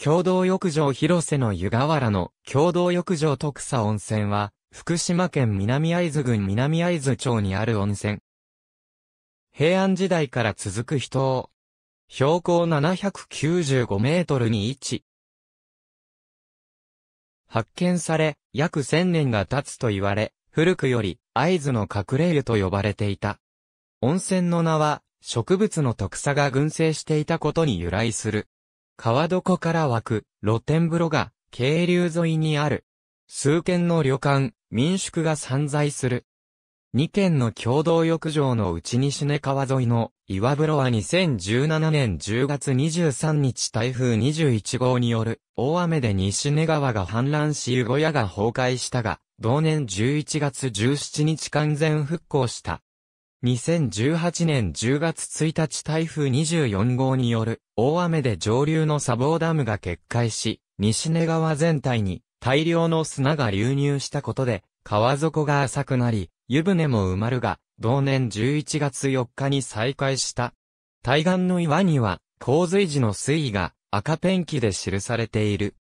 共同浴場広瀬の湯河原の共同浴場徳佐温泉は、福島県南会津郡南会津町にある温泉。平安時代から続く人を、標高795メートルに位置。発見され、約1000年が経つと言われ、古くより、会津の隠れ湯と呼ばれていた。温泉の名は、植物の特佐が群生していたことに由来する。川床から湧く露天風呂が渓流沿いにある。数軒の旅館、民宿が散在する。二軒の共同浴場の内西根川沿いの岩風呂は2017年10月23日台風21号による大雨で西根川が氾濫し湯小屋が崩壊したが、同年11月17日完全復興した。2018年10月1日台風24号による大雨で上流の砂防ダムが決壊し、西根川全体に大量の砂が流入したことで、川底が浅くなり、湯船も埋まるが、同年11月4日に再開した。対岸の岩には、洪水時の水位が赤ペンキで記されている。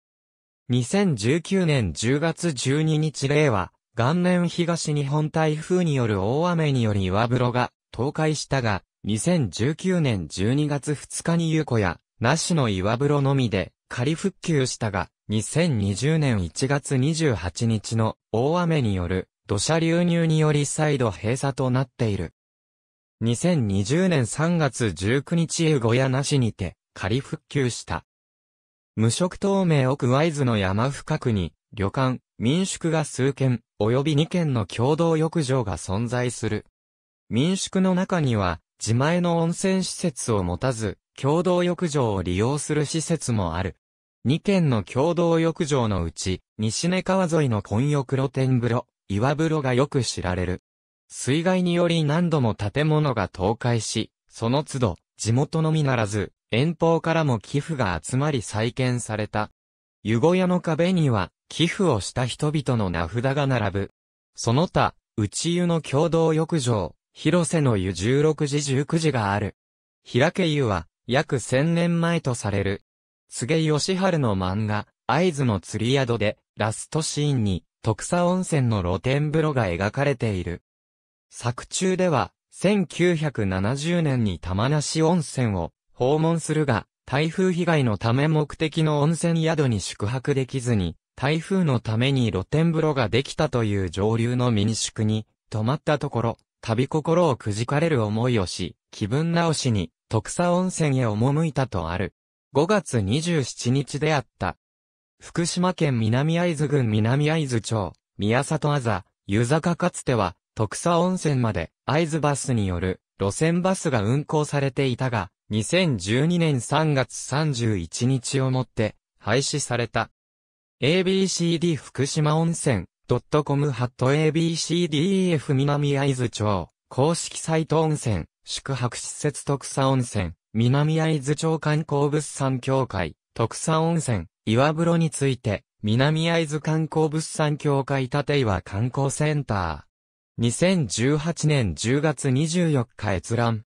2019年10月12日令和、元年東日本台風による大雨により岩風呂が倒壊したが、2019年12月2日に有子や、那市の岩風呂のみで仮復旧したが、2020年1月28日の大雨による土砂流入により再度閉鎖となっている。2020年3月19日湯小やなしにて仮復旧した。無色透明奥合図の山深くに旅館、民宿が数軒、及び2軒の共同浴場が存在する。民宿の中には、自前の温泉施設を持たず、共同浴場を利用する施設もある。2軒の共同浴場のうち、西根川沿いの混浴露天風呂、岩風呂がよく知られる。水害により何度も建物が倒壊し、その都度、地元のみならず、遠方からも寄付が集まり再建された。湯小屋の壁には、寄付をした人々の名札が並ぶ。その他、内湯の共同浴場、広瀬の湯16時19時がある。開け湯は、約千年前とされる。菅義春の漫画、合図の釣り宿で、ラストシーンに、徳佐温泉の露天風呂が描かれている。作中では、1970年に玉梨温泉を訪問するが、台風被害のため目的の温泉宿に宿泊できずに、台風のために露天風呂ができたという上流の民宿に、泊まったところ、旅心をくじかれる思いをし、気分直しに、徳佐温泉へ赴いたとある。5月27日であった。福島県南会津郡南会津町、宮里あざ、湯坂かつては、徳佐温泉まで、会津バスによる、路線バスが運行されていたが、2012年3月31日をもって廃止された。ABCD 福島温泉 .com ハット ABCDEF 南会津町公式サイト温泉宿泊施設特産温泉南会津町観光物産協会特産温泉岩風呂について南会津観光物産協会立岩観光センター2018年10月24日閲覧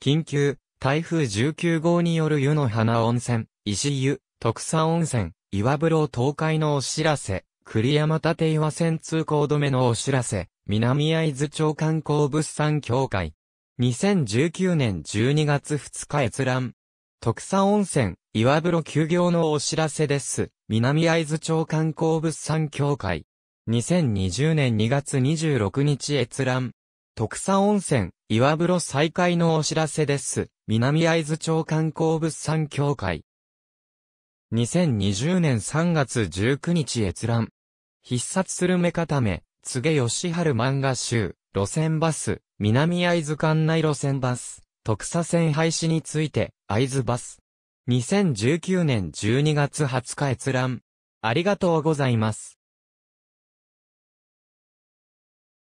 緊急台風19号による湯の花温泉、石湯、徳佐温泉、岩風呂東海のお知らせ、栗山立岩線通行止めのお知らせ、南会津町観光物産協会。2019年12月2日閲覧。徳佐温泉、岩風呂休業のお知らせです。南会津町観光物産協会。2020年2月26日閲覧。徳佐温泉、岩風呂再開のお知らせです。南会津町観光物産協会。2020年3月19日閲覧。必殺する目固め、告げ吉春漫画集、路線バス、南会津館内路線バス、特差線廃止について、会津バス。2019年12月20日閲覧。ありがとうございます。